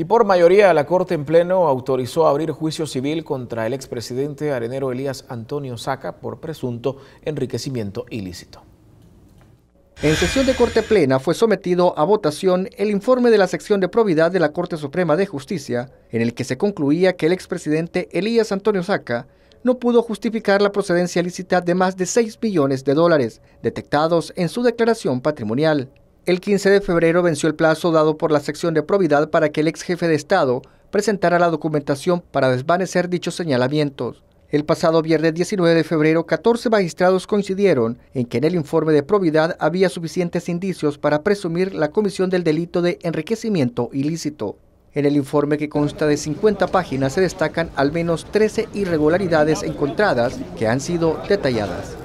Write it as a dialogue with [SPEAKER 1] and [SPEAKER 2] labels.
[SPEAKER 1] Y por mayoría, la Corte en pleno autorizó abrir juicio civil contra el expresidente arenero
[SPEAKER 2] Elías Antonio Saca por presunto enriquecimiento ilícito. En sesión de Corte Plena fue sometido a votación el informe de la sección de probidad de la Corte Suprema de Justicia, en el que se concluía que el expresidente Elías Antonio Saca no pudo justificar la procedencia ilícita de más de 6 millones de dólares detectados en su declaración patrimonial. El 15 de febrero venció el plazo dado por la sección de probidad para que el ex jefe de Estado presentara la documentación para desvanecer dichos señalamientos. El pasado viernes 19 de febrero, 14 magistrados coincidieron en que en el informe de probidad había suficientes indicios para presumir la comisión del delito de enriquecimiento ilícito. En el informe que consta de 50 páginas se destacan al menos 13 irregularidades encontradas que han sido detalladas.